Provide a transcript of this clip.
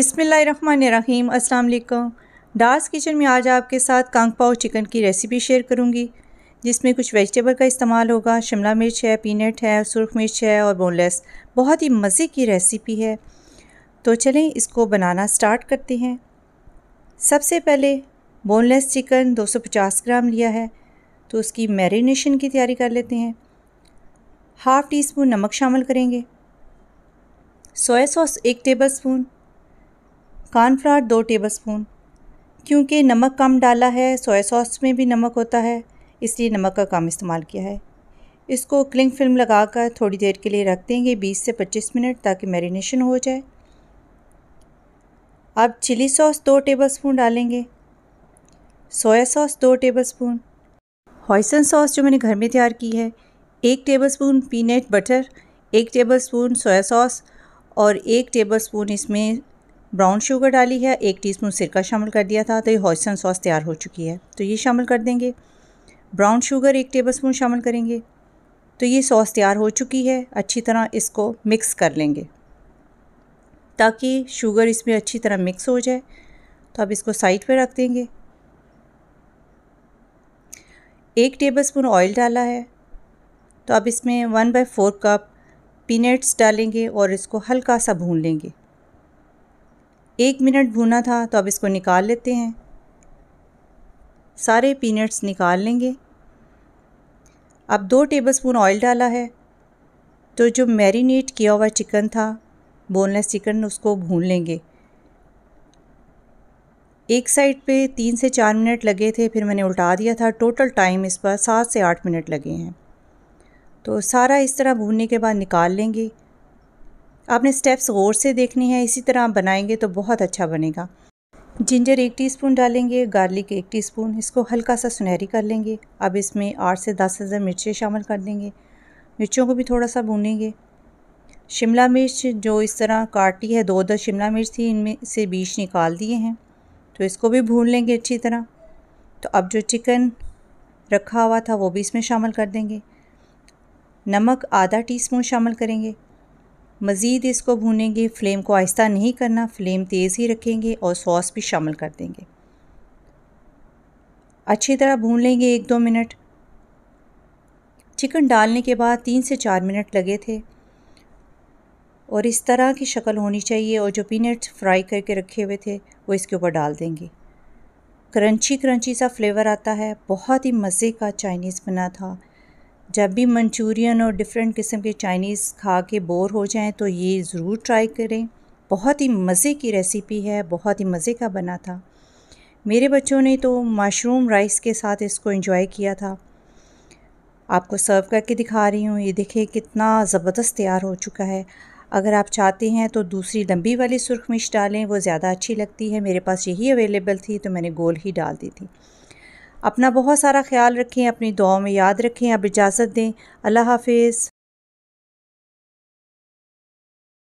बसमीम अस्सलाम वालेकुम डार्स किचन में आज आपके साथ कांग पाओ चिकन की रेसिपी शेयर करूंगी जिसमें कुछ वेजिटेबल का इस्तेमाल होगा शिमला मिर्च है पीनट है सुरख मिर्च है और बोनलेस बहुत ही मज़े की रेसिपी है तो चलें इसको बनाना स्टार्ट करते हैं सबसे पहले बोनलेस चिकन 250 ग्राम लिया है तो उसकी मैरिनेशन की तैयारी कर लेते हैं हाफ़ टी स्पून नमक शामिल करेंगे सोया सॉस एक टेबल स्पून कॉर्नफ्लावर दो टेबलस्पून क्योंकि नमक कम डाला है सोया सॉस में भी नमक होता है इसलिए नमक का कम इस्तेमाल किया है इसको क्लिंग फिल्म लगाकर थोड़ी देर के लिए रख देंगे 20 से 25 मिनट ताकि मैरिनेशन हो जाए अब चिली सॉस दो टेबलस्पून डालेंगे सोया सॉस दो टेबलस्पून हॉइसन सॉस जो मैंने घर में तैयार की है एक टेबलस्पून पीनट बटर एक टेबलस्पून सोया सॉस और एक टेबलस्पून इसमें ब्राउन शुगर डाली है एक टीस्पून सिरका शामिल कर दिया था तो ये हॉइसन सॉस तैयार हो चुकी है तो ये शामिल कर देंगे ब्राउन शुगर एक टेबलस्पून शामिल करेंगे तो ये सॉस तैयार हो चुकी है अच्छी तरह इसको मिक्स कर लेंगे ताकि शुगर इसमें अच्छी तरह मिक्स हो जाए तो अब इसको साइड पर रख देंगे एक टेबलस्पून ऑयल डाला है तो अब इसमें one by four cup peanuts डालेंगे और इसको हल्का सा भून लेंगे एक मिनट भूना था तो अब इसको निकाल लेते हैं सारे पीनट्स निकाल लेंगे अब दो टेबलस्पून ऑयल डाला है तो जो मैरिनेट किया हुआ चिकन था बोनलेस चिकन उसको भून लेंगे एक साइड पे तीन से चार मिनट लगे थे फिर मैंने उल्टा दिया था टोटल टाइम इस पर सात से आठ मिनट लगे हैं तो सारा इस तरह भूनने के बाद निकाल लेंगे आपने स्टेप्स गौर से देखनी है इसी तरह आप बनाएंगे तो बहुत अच्छा बनेगा जिंजर एक टीस्पून डालेंगे गार्लिक एक टीस्पून इसको हल्का सा सुनहरी कर लेंगे अब इसमें आठ से दस हज़ार मिर्चें शामिल कर देंगे मिर्चों को भी थोड़ा सा भूनेंगे शिमला मिर्च जो इस तरह काटी है दो दस शिमला मिर्च थी इनमें से बीज निकाल दिए हैं तो इसको भी भून लेंगे अच्छी तरह तो अब जो चिकन रखा हुआ था वो भी इसमें शामिल कर देंगे नमक आधा टीस्पून शामिल करेंगे मज़ीद इसको भूनेंगे फ्लेम को आहिस्ता नहीं करना फ्लेम तेज़ ही रखेंगे और सॉस भी शामिल कर देंगे अच्छी तरह भून लेंगे एक दो मिनट चिकन डालने के बाद तीन से चार मिनट लगे थे और इस तरह की शक्ल होनी चाहिए और जो पीनट्स फ्राई करके रखे हुए थे वो इसके ऊपर डाल देंगे क्रंची क्रंची सा फ्लेवर आता है बहुत ही मज़े का चाइनीज़ बना था जब भी मंचूरियन और डिफरेंट किस्म के चाइनीज़ खा के बोर हो जाएं तो ये ज़रूर ट्राई करें बहुत ही मज़े की रेसिपी है बहुत ही मज़े का बना था मेरे बच्चों ने तो मशरूम राइस के साथ इसको इंजॉय किया था आपको सर्व करके दिखा रही हूँ ये देखिए कितना ज़बरदस्त तैयार हो चुका है अगर आप चाहते हैं तो दूसरी लंबी वाली सुरख मिर्च डालें वो ज़्यादा अच्छी लगती है मेरे पास यही अवेलेबल थी तो मैंने गोल ही डाल दी थी अपना बहुत सारा ख्याल रखें अपनी दुआओं में याद रखें अब इजाज़त दें अल्लाह हाफिज़